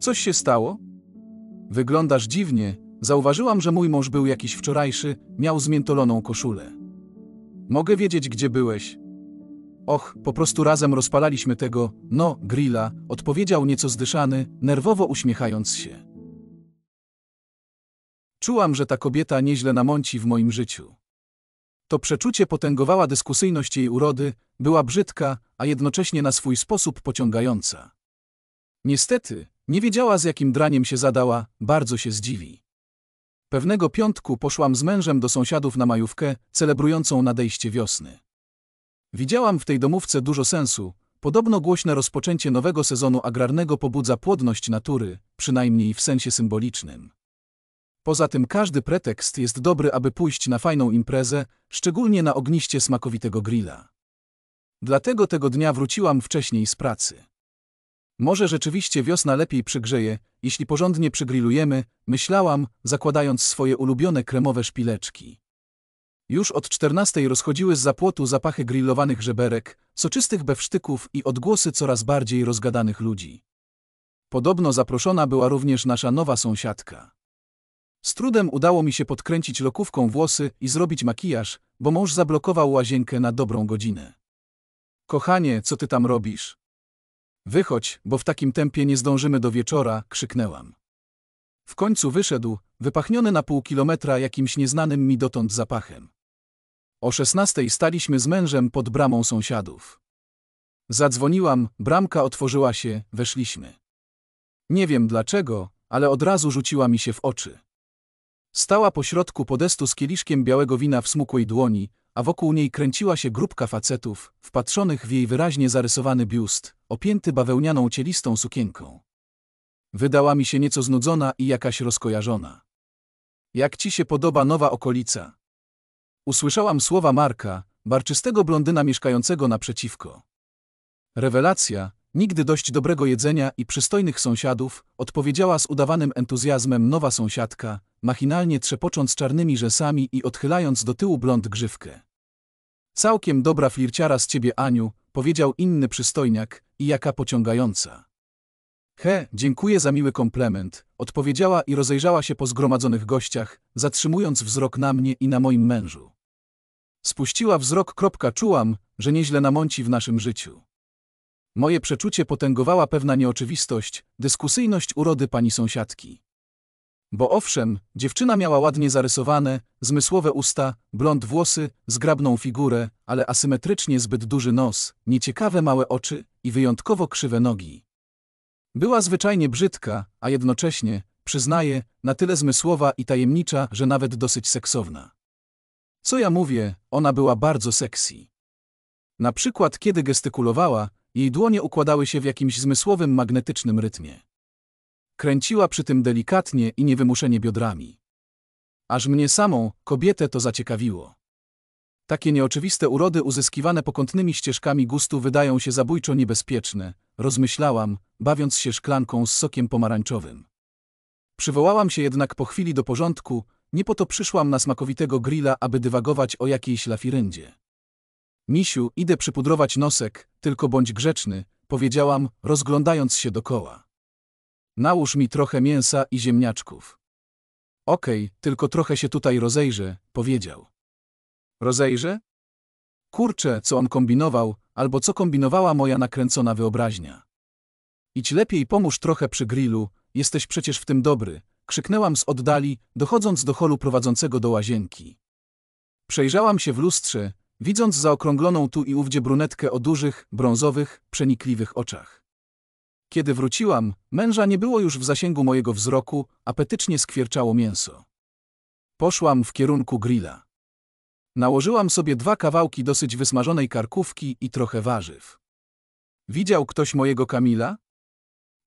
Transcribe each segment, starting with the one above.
Coś się stało? Wyglądasz dziwnie. Zauważyłam, że mój mąż był jakiś wczorajszy, miał zmiętoloną koszulę. Mogę wiedzieć, gdzie byłeś? Och, po prostu razem rozpalaliśmy tego, no, grilla, odpowiedział nieco zdyszany, nerwowo uśmiechając się. Czułam, że ta kobieta nieźle namąci w moim życiu. To przeczucie potęgowała dyskusyjność jej urody, była brzydka, a jednocześnie na swój sposób pociągająca. Niestety, nie wiedziała z jakim draniem się zadała, bardzo się zdziwi. Pewnego piątku poszłam z mężem do sąsiadów na majówkę, celebrującą nadejście wiosny. Widziałam w tej domówce dużo sensu, podobno głośne rozpoczęcie nowego sezonu agrarnego pobudza płodność natury, przynajmniej w sensie symbolicznym. Poza tym każdy pretekst jest dobry, aby pójść na fajną imprezę, szczególnie na ogniście smakowitego grilla. Dlatego tego dnia wróciłam wcześniej z pracy. Może rzeczywiście wiosna lepiej przygrzeje, jeśli porządnie przygrillujemy, myślałam, zakładając swoje ulubione kremowe szpileczki. Już od czternastej rozchodziły z zapłotu zapachy grillowanych żeberek, soczystych bewsztyków i odgłosy coraz bardziej rozgadanych ludzi. Podobno zaproszona była również nasza nowa sąsiadka. Z trudem udało mi się podkręcić lokówką włosy i zrobić makijaż, bo mąż zablokował łazienkę na dobrą godzinę. Kochanie, co ty tam robisz? Wychodź, bo w takim tempie nie zdążymy do wieczora, krzyknęłam. W końcu wyszedł, wypachniony na pół kilometra jakimś nieznanym mi dotąd zapachem. O szesnastej staliśmy z mężem pod bramą sąsiadów. Zadzwoniłam, bramka otworzyła się, weszliśmy. Nie wiem dlaczego, ale od razu rzuciła mi się w oczy. Stała pośrodku podestu z kieliszkiem białego wina w smukłej dłoni, a wokół niej kręciła się grupka facetów, wpatrzonych w jej wyraźnie zarysowany biust, opięty bawełnianą cielistą sukienką. Wydała mi się nieco znudzona i jakaś rozkojarzona. Jak ci się podoba nowa okolica? Usłyszałam słowa Marka, barczystego blondyna mieszkającego naprzeciwko. Rewelacja, nigdy dość dobrego jedzenia i przystojnych sąsiadów, odpowiedziała z udawanym entuzjazmem nowa sąsiadka, machinalnie trzepocząc czarnymi rzęsami i odchylając do tyłu blond grzywkę. Całkiem dobra flirciara z ciebie, Aniu, powiedział inny przystojniak, i jaka pociągająca. He, dziękuję za miły komplement, odpowiedziała i rozejrzała się po zgromadzonych gościach, zatrzymując wzrok na mnie i na moim mężu. Spuściła wzrok. Czułam, że nieźle namąci w naszym życiu. Moje przeczucie potęgowała pewna nieoczywistość, dyskusyjność urody pani sąsiadki. Bo owszem, dziewczyna miała ładnie zarysowane, zmysłowe usta, blond włosy, zgrabną figurę, ale asymetrycznie zbyt duży nos, nieciekawe małe oczy i wyjątkowo krzywe nogi. Była zwyczajnie brzydka, a jednocześnie, przyznaję, na tyle zmysłowa i tajemnicza, że nawet dosyć seksowna. Co ja mówię, ona była bardzo sexy. Na przykład kiedy gestykulowała, jej dłonie układały się w jakimś zmysłowym magnetycznym rytmie. Kręciła przy tym delikatnie i niewymuszenie biodrami. Aż mnie samą, kobietę to zaciekawiło. Takie nieoczywiste urody uzyskiwane pokątnymi ścieżkami gustu wydają się zabójczo niebezpieczne, rozmyślałam, bawiąc się szklanką z sokiem pomarańczowym. Przywołałam się jednak po chwili do porządku, nie po to przyszłam na smakowitego grilla, aby dywagować o jakiejś lafiryndzie. Misiu, idę przypudrować nosek, tylko bądź grzeczny, powiedziałam, rozglądając się dokoła. Nałóż mi trochę mięsa i ziemniaczków. Okej, okay, tylko trochę się tutaj rozejrzę, powiedział. Rozejrzę? Kurczę, co on kombinował, albo co kombinowała moja nakręcona wyobraźnia. Idź lepiej pomóż trochę przy grillu, jesteś przecież w tym dobry, krzyknęłam z oddali, dochodząc do holu prowadzącego do łazienki. Przejrzałam się w lustrze, widząc zaokrągloną tu i ówdzie brunetkę o dużych, brązowych, przenikliwych oczach. Kiedy wróciłam, męża nie było już w zasięgu mojego wzroku, apetycznie skwierczało mięso. Poszłam w kierunku grilla. Nałożyłam sobie dwa kawałki dosyć wysmażonej karkówki i trochę warzyw. Widział ktoś mojego Kamila?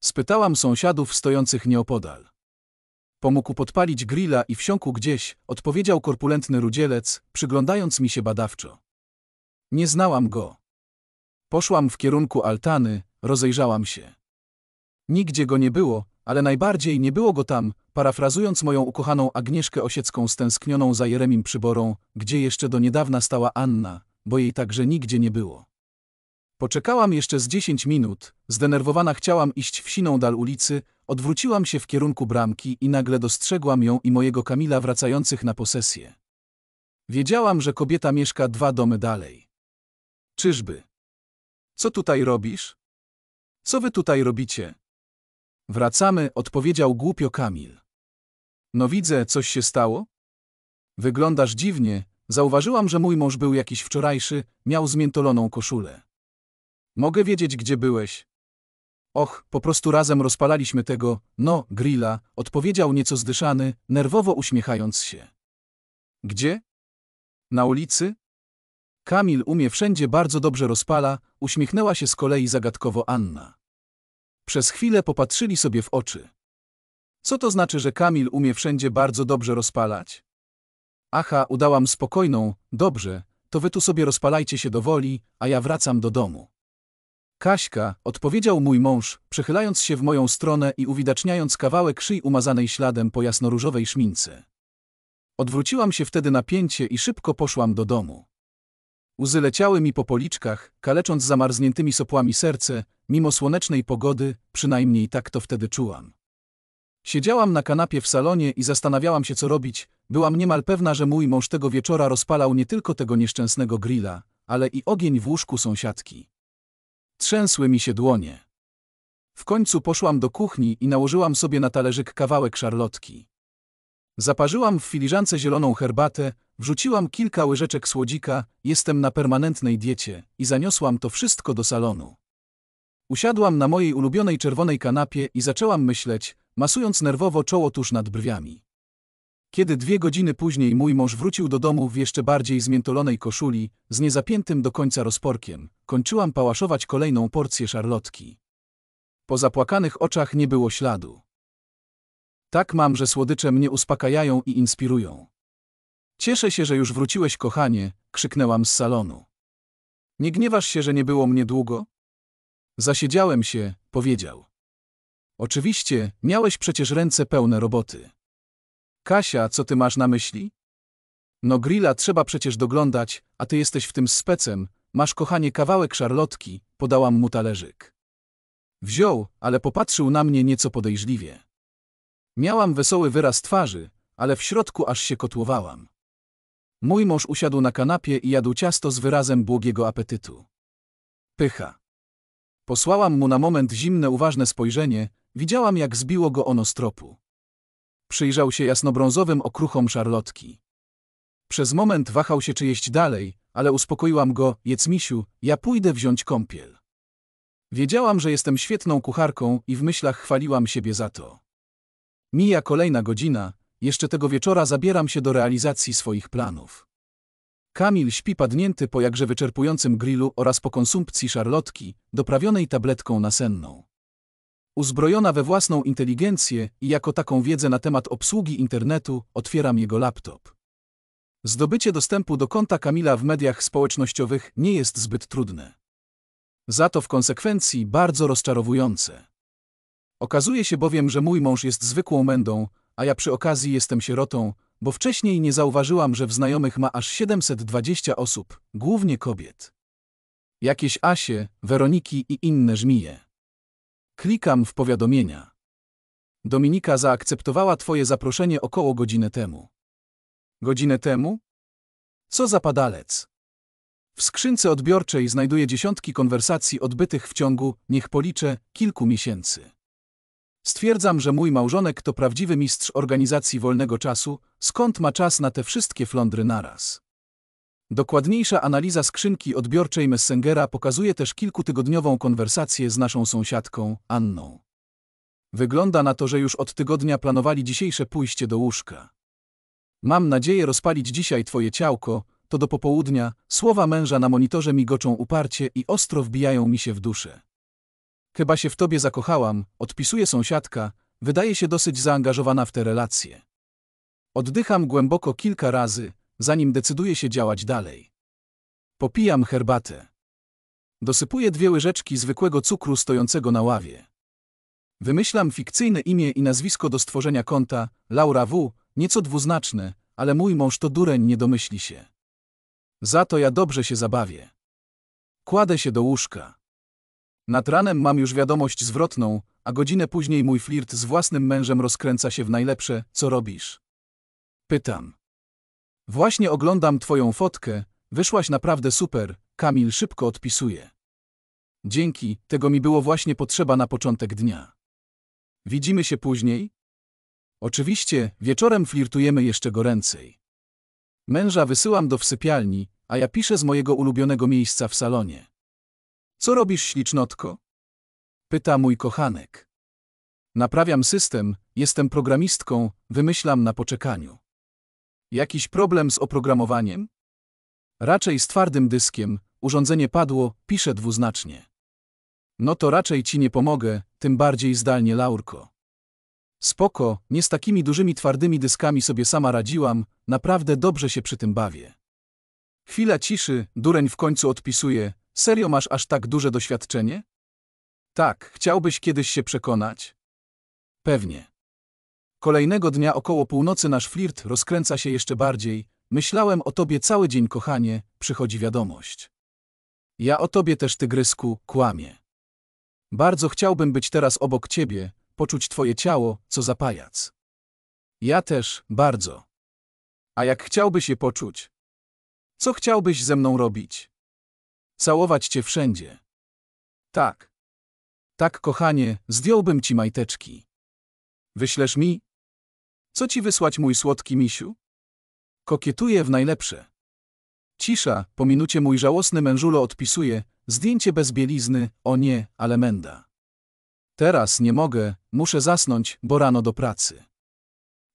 Spytałam sąsiadów stojących nieopodal. Pomógł podpalić grilla i wsiąkł gdzieś, odpowiedział korpulentny rudzielec, przyglądając mi się badawczo. Nie znałam go. Poszłam w kierunku altany, rozejrzałam się. Nigdzie go nie było, ale najbardziej nie było go tam, parafrazując moją ukochaną Agnieszkę Osiecką stęsknioną za Jeremim Przyborą, gdzie jeszcze do niedawna stała Anna, bo jej także nigdzie nie było. Poczekałam jeszcze z dziesięć minut, zdenerwowana chciałam iść w siną dal ulicy, odwróciłam się w kierunku bramki i nagle dostrzegłam ją i mojego Kamila wracających na posesję. Wiedziałam, że kobieta mieszka dwa domy dalej. Czyżby? Co tutaj robisz? Co wy tutaj robicie? Wracamy, odpowiedział głupio Kamil. No widzę, coś się stało? Wyglądasz dziwnie, zauważyłam, że mój mąż był jakiś wczorajszy, miał zmiętoloną koszulę. Mogę wiedzieć, gdzie byłeś? Och, po prostu razem rozpalaliśmy tego, no, grilla, odpowiedział nieco zdyszany, nerwowo uśmiechając się. Gdzie? Na ulicy? Kamil umie wszędzie bardzo dobrze rozpala, uśmiechnęła się z kolei zagadkowo Anna. Przez chwilę popatrzyli sobie w oczy. Co to znaczy, że Kamil umie wszędzie bardzo dobrze rozpalać? Aha, udałam spokojną, dobrze, to wy tu sobie rozpalajcie się do woli, a ja wracam do domu. Kaśka, odpowiedział mój mąż, przechylając się w moją stronę i uwidaczniając kawałek szyi umazanej śladem po jasnoróżowej szmince. Odwróciłam się wtedy napięcie i szybko poszłam do domu. Łzy leciały mi po policzkach, kalecząc zamarzniętymi sopłami serce, mimo słonecznej pogody, przynajmniej tak to wtedy czułam. Siedziałam na kanapie w salonie i zastanawiałam się co robić, byłam niemal pewna, że mój mąż tego wieczora rozpalał nie tylko tego nieszczęsnego grilla, ale i ogień w łóżku sąsiadki. Trzęsły mi się dłonie. W końcu poszłam do kuchni i nałożyłam sobie na talerzyk kawałek szarlotki. Zaparzyłam w filiżance zieloną herbatę, wrzuciłam kilka łyżeczek słodzika, jestem na permanentnej diecie i zaniosłam to wszystko do salonu. Usiadłam na mojej ulubionej czerwonej kanapie i zaczęłam myśleć, masując nerwowo czoło tuż nad brwiami. Kiedy dwie godziny później mój mąż wrócił do domu w jeszcze bardziej zmiętolonej koszuli, z niezapiętym do końca rozporkiem, kończyłam pałaszować kolejną porcję szarlotki. Po zapłakanych oczach nie było śladu. Tak mam, że słodycze mnie uspokajają i inspirują. Cieszę się, że już wróciłeś, kochanie, krzyknęłam z salonu. Nie gniewasz się, że nie było mnie długo? Zasiedziałem się, powiedział. Oczywiście, miałeś przecież ręce pełne roboty. Kasia, co ty masz na myśli? No grilla trzeba przecież doglądać, a ty jesteś w tym specem, masz kochanie kawałek szarlotki, podałam mu talerzyk. Wziął, ale popatrzył na mnie nieco podejrzliwie. Miałam wesoły wyraz twarzy, ale w środku aż się kotłowałam. Mój mąż usiadł na kanapie i jadł ciasto z wyrazem błogiego apetytu. Pycha. Posłałam mu na moment zimne, uważne spojrzenie, widziałam jak zbiło go ono z tropu. Przyjrzał się jasnobrązowym okruchom szarlotki. Przez moment wahał się czy jeść dalej, ale uspokoiłam go, jedz misiu, ja pójdę wziąć kąpiel. Wiedziałam, że jestem świetną kucharką i w myślach chwaliłam siebie za to. Mija kolejna godzina, jeszcze tego wieczora zabieram się do realizacji swoich planów. Kamil śpi padnięty po jakże wyczerpującym grillu oraz po konsumpcji szarlotki, doprawionej tabletką nasenną. Uzbrojona we własną inteligencję i jako taką wiedzę na temat obsługi internetu, otwieram jego laptop. Zdobycie dostępu do konta Kamila w mediach społecznościowych nie jest zbyt trudne. Za to w konsekwencji bardzo rozczarowujące. Okazuje się bowiem, że mój mąż jest zwykłą mędą, a ja przy okazji jestem sierotą, bo wcześniej nie zauważyłam, że w znajomych ma aż 720 osób, głównie kobiet. Jakieś Asie, Weroniki i inne żmije. Klikam w powiadomienia. Dominika zaakceptowała twoje zaproszenie około godziny temu. Godzinę temu? Co za padalec. W skrzynce odbiorczej znajduję dziesiątki konwersacji odbytych w ciągu, niech policzę, kilku miesięcy. Stwierdzam, że mój małżonek to prawdziwy mistrz organizacji wolnego czasu, skąd ma czas na te wszystkie flądry naraz. Dokładniejsza analiza skrzynki odbiorczej Messengera pokazuje też kilkutygodniową konwersację z naszą sąsiadką, Anną. Wygląda na to, że już od tygodnia planowali dzisiejsze pójście do łóżka. Mam nadzieję rozpalić dzisiaj twoje ciałko, to do popołudnia, słowa męża na monitorze migoczą uparcie i ostro wbijają mi się w duszę. Chyba się w tobie zakochałam, odpisuje sąsiadka, wydaje się dosyć zaangażowana w te relacje. Oddycham głęboko kilka razy, zanim decyduję się działać dalej. Popijam herbatę. Dosypuję dwie łyżeczki zwykłego cukru stojącego na ławie. Wymyślam fikcyjne imię i nazwisko do stworzenia konta, Laura W., nieco dwuznaczne, ale mój mąż to dureń nie domyśli się. Za to ja dobrze się zabawię. Kładę się do łóżka. Nad ranem mam już wiadomość zwrotną, a godzinę później mój flirt z własnym mężem rozkręca się w najlepsze, co robisz? Pytam. Właśnie oglądam twoją fotkę, wyszłaś naprawdę super, Kamil szybko odpisuje. Dzięki, tego mi było właśnie potrzeba na początek dnia. Widzimy się później? Oczywiście, wieczorem flirtujemy jeszcze goręcej. Męża wysyłam do wsypialni, a ja piszę z mojego ulubionego miejsca w salonie. Co robisz, ślicznotko? Pyta mój kochanek. Naprawiam system, jestem programistką, wymyślam na poczekaniu. Jakiś problem z oprogramowaniem? Raczej z twardym dyskiem, urządzenie padło, pisze dwuznacznie. No to raczej ci nie pomogę, tym bardziej zdalnie, Laurko. Spoko, nie z takimi dużymi twardymi dyskami sobie sama radziłam, naprawdę dobrze się przy tym bawię. Chwila ciszy, dureń w końcu odpisuje, Serio masz aż tak duże doświadczenie? Tak, chciałbyś kiedyś się przekonać? Pewnie. Kolejnego dnia około północy nasz flirt rozkręca się jeszcze bardziej. Myślałem o tobie cały dzień, kochanie, przychodzi wiadomość. Ja o tobie też, tygrysku, kłamie. Bardzo chciałbym być teraz obok ciebie, poczuć twoje ciało, co za pajac. Ja też, bardzo. A jak chciałbyś je poczuć? Co chciałbyś ze mną robić? Całować cię wszędzie. Tak. Tak, kochanie, zdjąłbym ci majteczki. Wyślesz mi? Co ci wysłać, mój słodki misiu? Kokietuję w najlepsze. Cisza, po minucie mój żałosny mężulo odpisuje, zdjęcie bez bielizny, o nie, ale menda. Teraz nie mogę, muszę zasnąć, bo rano do pracy.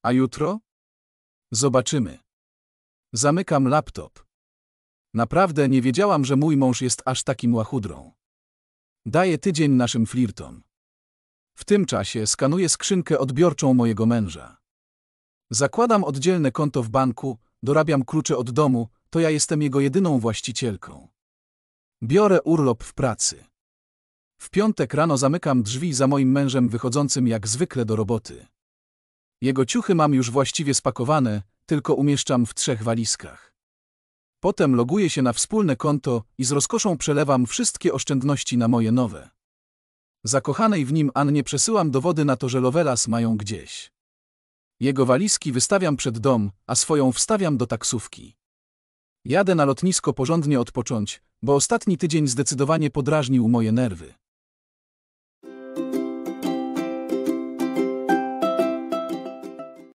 A jutro? Zobaczymy. Zamykam laptop. Naprawdę nie wiedziałam, że mój mąż jest aż takim łachudrą. Daję tydzień naszym flirtom. W tym czasie skanuję skrzynkę odbiorczą mojego męża. Zakładam oddzielne konto w banku, dorabiam klucze od domu, to ja jestem jego jedyną właścicielką. Biorę urlop w pracy. W piątek rano zamykam drzwi za moim mężem wychodzącym jak zwykle do roboty. Jego ciuchy mam już właściwie spakowane, tylko umieszczam w trzech walizkach. Potem loguję się na wspólne konto i z rozkoszą przelewam wszystkie oszczędności na moje nowe. Zakochanej w nim Annie przesyłam dowody na to, że Lovelas mają gdzieś. Jego walizki wystawiam przed dom, a swoją wstawiam do taksówki. Jadę na lotnisko porządnie odpocząć, bo ostatni tydzień zdecydowanie podrażnił moje nerwy.